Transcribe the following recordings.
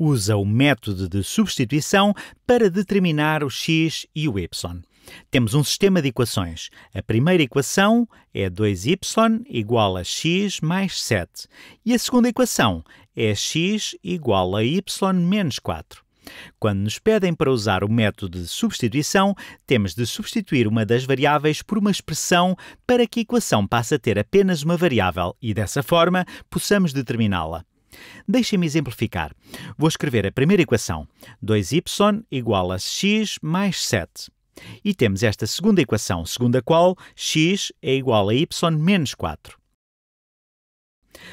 usa o método de substituição para determinar o x e o y. Temos um sistema de equações. A primeira equação é 2y igual a x mais 7. E a segunda equação é x igual a y menos 4. Quando nos pedem para usar o método de substituição, temos de substituir uma das variáveis por uma expressão para que a equação passe a ter apenas uma variável e, dessa forma, possamos determiná-la. Deixem-me exemplificar. Vou escrever a primeira equação. 2y igual a x mais 7. E temos esta segunda equação, segundo a qual x é igual a y menos 4.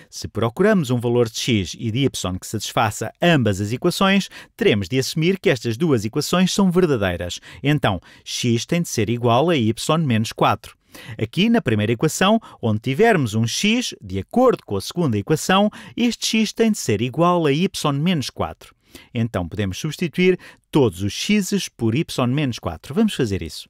Se procuramos um valor de x e de y que satisfaça ambas as equações, teremos de assumir que estas duas equações são verdadeiras. Então, x tem de ser igual a y menos 4. Aqui na primeira equação, onde tivermos um x, de acordo com a segunda equação, este x tem de ser igual a y menos 4. Então podemos substituir todos os x's por y menos 4. Vamos fazer isso.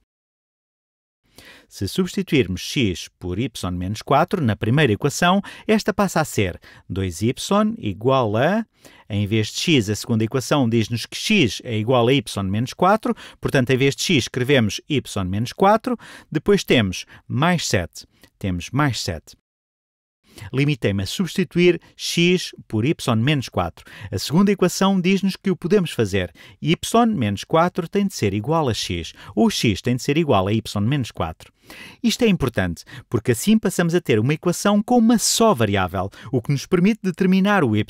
Se substituirmos x por y menos 4 na primeira equação, esta passa a ser 2y igual a. Em vez de x, a segunda equação diz-nos que x é igual a y menos 4, portanto, em vez de x, escrevemos y menos 4. Depois temos mais 7. Temos mais 7 limitei-me a substituir x por y menos 4. A segunda equação diz-nos que o podemos fazer. y menos 4 tem de ser igual a x, ou x tem de ser igual a y menos 4. Isto é importante, porque assim passamos a ter uma equação com uma só variável, o que nos permite determinar o y.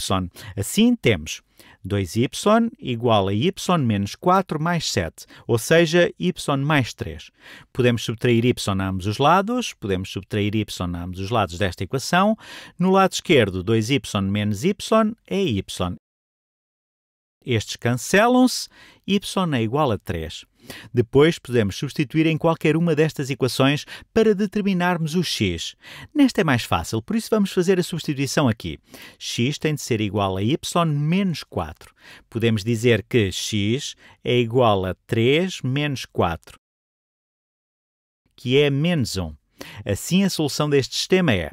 Assim temos 2y igual a y menos 4 mais 7, ou seja, y mais 3. Podemos subtrair y a ambos os lados, podemos subtrair y a ambos os lados desta equação. No lado esquerdo, 2y menos y é y, estes cancelam-se, y é igual a 3. Depois podemos substituir em qualquer uma destas equações para determinarmos o x. Nesta é mais fácil, por isso vamos fazer a substituição aqui. x tem de ser igual a y menos 4. Podemos dizer que x é igual a 3 menos 4, que é menos 1. Assim, a solução deste sistema é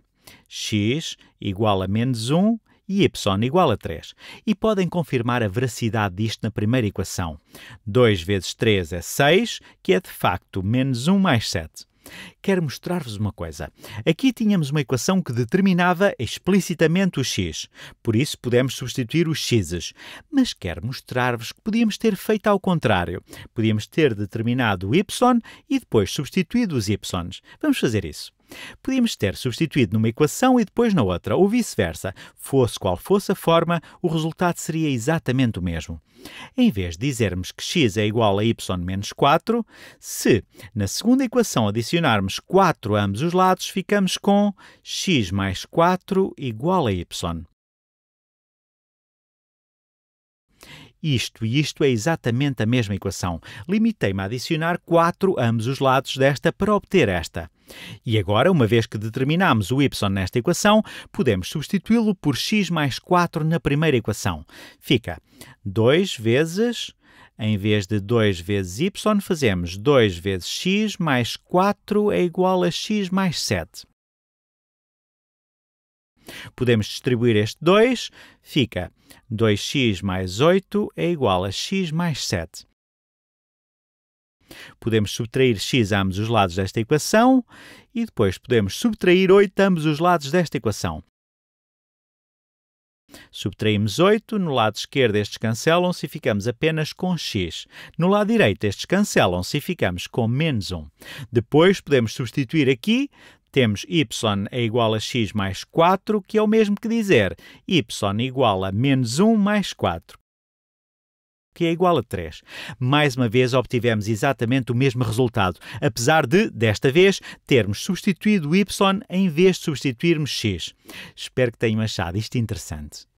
x igual a menos 1 e y igual a 3. E podem confirmar a veracidade disto na primeira equação. 2 vezes 3 é 6, que é de facto menos 1 mais 7. Quero mostrar-vos uma coisa. Aqui tínhamos uma equação que determinava explicitamente o x, por isso podemos substituir os x's. Mas quero mostrar-vos que podíamos ter feito ao contrário. Podíamos ter determinado o y e depois substituído os y's. Vamos fazer isso. Podíamos ter substituído numa equação e depois na outra, ou vice-versa. Fosse qual fosse a forma, o resultado seria exatamente o mesmo. Em vez de dizermos que x é igual a y menos 4, se na segunda equação adicionarmos 4 a ambos os lados, ficamos com x mais 4 igual a y. isto e isto é exatamente a mesma equação. Limitei-me a adicionar 4 ambos os lados desta para obter esta. E agora, uma vez que determinamos o y nesta equação, podemos substituí-lo por x mais 4 na primeira equação. Fica 2 vezes, em vez de 2 vezes y, fazemos 2 vezes x mais 4 é igual a x mais 7. Podemos distribuir este 2, fica 2x mais 8 é igual a x mais 7. Podemos subtrair x a ambos os lados desta equação e depois podemos subtrair 8 a ambos os lados desta equação. Subtraímos 8, no lado esquerdo estes cancelam-se e ficamos apenas com x. No lado direito estes cancelam-se e ficamos com menos 1. Depois podemos substituir aqui, temos y é igual a x mais 4, que é o mesmo que dizer y igual a menos 1 mais 4, que é igual a 3. Mais uma vez obtivemos exatamente o mesmo resultado, apesar de, desta vez, termos substituído y em vez de substituirmos x. Espero que tenham achado isto interessante.